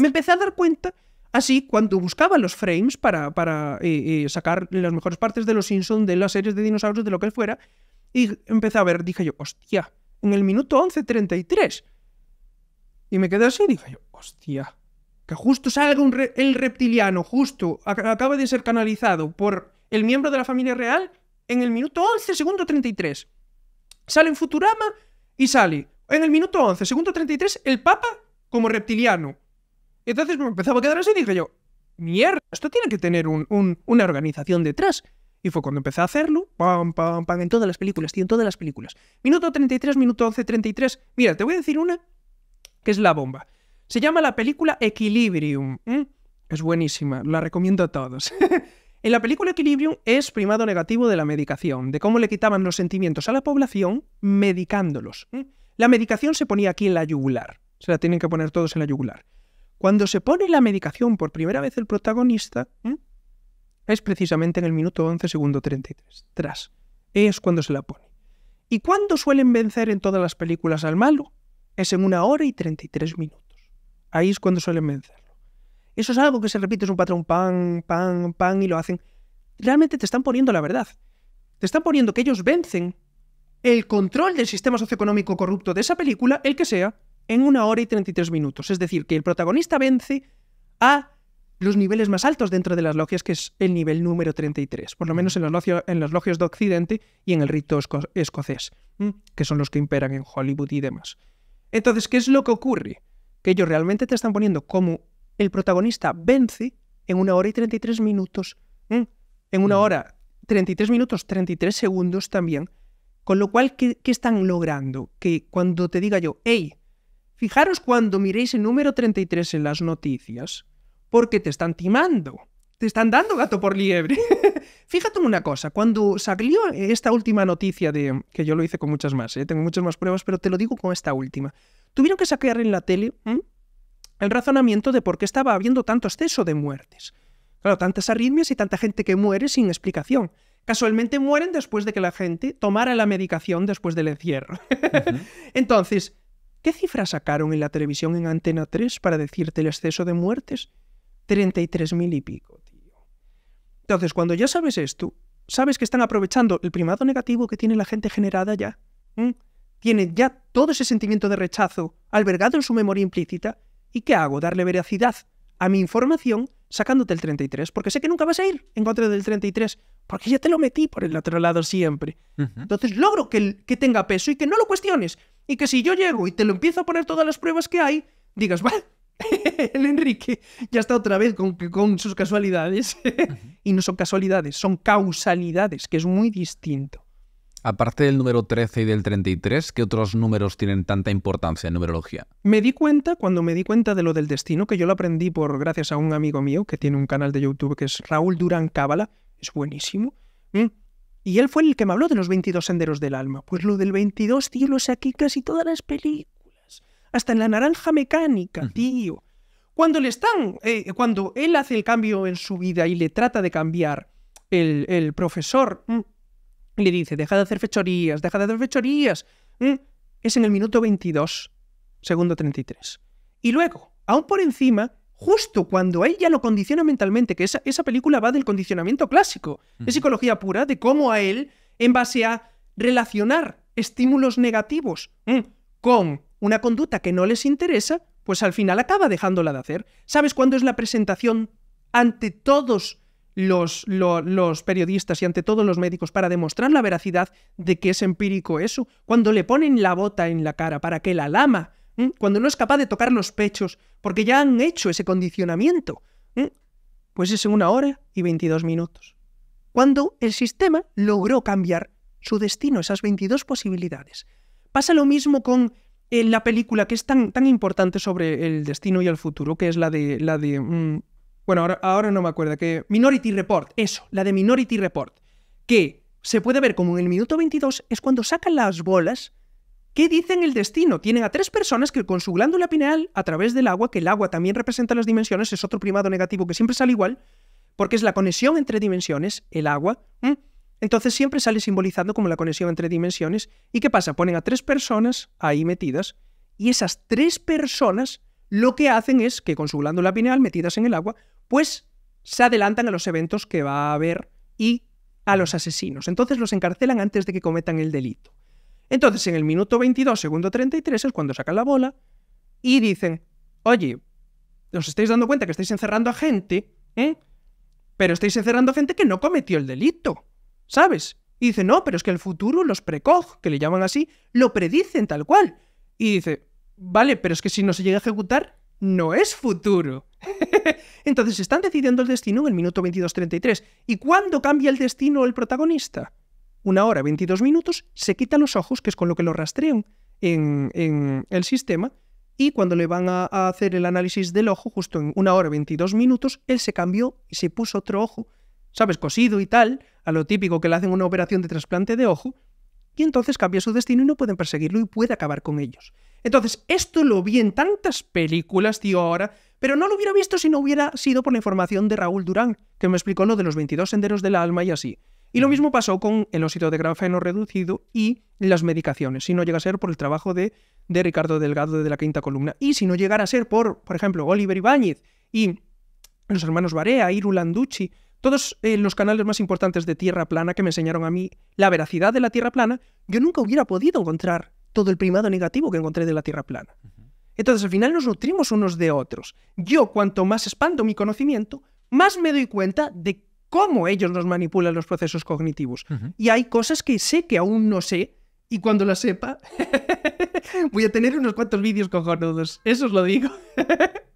Me empecé a dar cuenta Así, cuando buscaba los frames para, eh, eh, sacar las mejores partes de los Simpsons, de las series de dinosaurios, de lo que fuera, y empecé a ver, dije yo, hostia, en el minuto 11.33. Y me quedé así, dije yo, hostia, que justo salga el reptiliano, justo, acaba de ser canalizado por el miembro de la familia real en el minuto 11, segundo 33. Sale en Futurama y sale en el minuto 11, segundo 33, el Papa como reptiliano entonces me empezaba a quedar así y dije yo, mierda, esto tiene que tener una organización detrás. Y fue cuando empecé a hacerlo, pam, pam, pam, en todas las películas, tío, en todas las películas. Minuto 33, minuto 11, 33. Mira, te voy a decir una que es la bomba. Se llama la película Equilibrium. Es buenísima, la recomiendo a todos. en la película Equilibrium es primado negativo de la medicación, de cómo le quitaban los sentimientos a la población medicándolos. La medicación se ponía aquí en la yugular. Se la tienen que poner todos en la yugular. Cuando se pone la medicación por primera vez el protagonista, ¿eh? es precisamente en el minuto 11, segundo 33. Tras. Es cuando se la pone. ¿Y cuándo suelen vencer en todas las películas al malo? Es en una hora y 33 minutos. Ahí es cuando suelen vencerlo. Eso es algo que se repite, es un patrón pan, pan, pan y lo hacen. Realmente te están poniendo la verdad. Te están poniendo que ellos vencen el control del sistema socioeconómico corrupto de esa película, el que sea, en una hora y 33 minutos. Es decir, que el protagonista vence a los niveles más altos dentro de las logias, que es el nivel número 33, por lo menos en las logias en de Occidente y en el rito escocés, que son los que imperan en Hollywood y demás. Entonces, ¿qué es lo que ocurre? Que ellos realmente te están poniendo como el protagonista vence en una hora y 33 minutos, en una mm. hora 33 minutos, 33 segundos también, con lo cual, ¿qué, qué están logrando? Que cuando te diga yo, hey, Fijaros cuando miréis el número 33 en las noticias, porque te están timando, te están dando gato por liebre. Fíjate en una cosa, cuando salió esta última noticia de, que yo lo hice con muchas más, ¿eh? tengo muchas más pruebas, pero te lo digo con esta última, tuvieron que sacar en la tele el razonamiento de por qué estaba habiendo tanto exceso de muertes. Claro, tantas arritmias y tanta gente que muere sin explicación. Casualmente mueren después de que la gente tomara la medicación después del encierro. Entonces, ¿Qué cifras sacaron en la televisión en Antena 3 para decirte el exceso de muertes? 33.000 y pico, tío. Entonces, cuando ya sabes esto, sabes que están aprovechando el primado negativo que tiene la gente generada ya. Tiene ya todo ese sentimiento de rechazo albergado en su memoria implícita. ¿Y qué hago? Darle veracidad a mi información sacándote el 33, porque sé que nunca vas a ir en contra del 33, porque ya te lo metí por el otro lado siempre. Entonces logro que tenga peso y que no lo cuestiones, y que si yo llego y te lo empiezo a poner todas las pruebas que hay, digas, vale, el Enrique ya está otra vez con, con sus casualidades. y no son casualidades, son causalidades, que es muy distinto. Aparte del número 13 y del 33, ¿qué otros números tienen tanta importancia en numerología? Me di cuenta, cuando me di cuenta de lo del destino, que yo lo aprendí por gracias a un amigo mío que tiene un canal de YouTube que es Raúl Durán Cábala, es buenísimo. Y él fue el que me habló de los 22 senderos del alma. Pues lo del 22, tío, lo saqué casi todas las películas. Hasta en la naranja mecánica, tío. Cuando le están, eh, cuando él hace el cambio en su vida y le trata de cambiar el, profesor, mm, le dice, deja de hacer fechorías, deja de hacer fechorías. Mm, es en el minuto 22, segundo 33. Y luego, aún por encima, justo cuando ella lo condiciona mentalmente, que esa, esa película va del condicionamiento clásico, de psicología pura, de cómo a él, en base a relacionar estímulos negativos mm, con una conducta que no les interesa, pues al final acaba dejándola de hacer. ¿Sabes cuándo es la presentación ante todos los, los, periodistas y ante todos los médicos para demostrar la veracidad de que es empírico eso? Cuando le ponen la bota en la cara para que la lama cuando no es capaz de tocar los pechos, porque ya han hecho ese condicionamiento, pues es en una hora y 22 minutos. Cuando el sistema logró cambiar su destino, esas 22 posibilidades. Pasa lo mismo con eh, la película que es tan, tan importante sobre el destino y el futuro, que es la de... La de mm, bueno, ahora, ahora no me acuerdo, que Minority Report, eso, la de Minority Report, que se puede ver como en el minuto 22 es cuando sacan las bolas ¿Qué dicen el destino? Tienen a tres personas que con su glándula pineal, a través del agua, que el agua también representa las dimensiones, es otro primado negativo que siempre sale igual, porque es la conexión entre dimensiones, el agua. Entonces siempre sale simbolizando como la conexión entre dimensiones. ¿Y qué pasa? Ponen a tres personas ahí metidas y esas tres personas lo que hacen es que con su glándula pineal metidas en el agua, pues se adelantan a los eventos que va a haber y a los asesinos. Entonces los encarcelan antes de que cometan el delito. Entonces, en el minuto 22, segundo 33, es cuando sacan la bola y dicen, oye, os estáis dando cuenta que estáis encerrando a gente, ¿eh? Pero estáis encerrando a gente que no cometió el delito, ¿sabes? Y dice, no, pero es que el futuro, los precoz, que le llaman así, lo predicen tal cual. Y dice, vale, pero es que si no se llega a ejecutar, no es futuro. Entonces están decidiendo el destino en el minuto 33. ¿Y cuándo cambia el destino el protagonista? una hora 22 minutos, se quitan los ojos, que es con lo que lo rastrean en, el sistema, y cuando le van a, hacer el análisis del ojo, justo en una hora 22 minutos, él se cambió y se puso otro ojo, ¿sabes? Cosido y tal, a lo típico que le hacen una operación de trasplante de ojo, y entonces cambia su destino y no pueden perseguirlo y puede acabar con ellos. Entonces, esto lo vi en tantas películas, tío, ahora, pero no lo hubiera visto si no hubiera sido por la información de Raúl Durán, que me explicó lo de los 22 senderos del alma y así. Y lo mismo pasó con el óxido de grafeno reducido y las medicaciones, si no llega a ser por el trabajo de, de Ricardo Delgado de la quinta columna. Y si no llegara a ser por, por ejemplo, Oliver Ibáñez y los hermanos Barea, Irulanducci, todos eh, los canales más importantes de Tierra Plana que me enseñaron a mí la veracidad de la Tierra Plana, yo nunca hubiera podido encontrar todo el primado negativo que encontré de la Tierra Plana. Entonces al final nos nutrimos unos de otros. Yo cuanto más expando mi conocimiento, más me doy cuenta de cómo ellos nos manipulan los procesos cognitivos. Y hay cosas que sé que aún no sé, y cuando las sepa, voy a tener unos cuantos vídeos cojonudos. Eso os lo digo.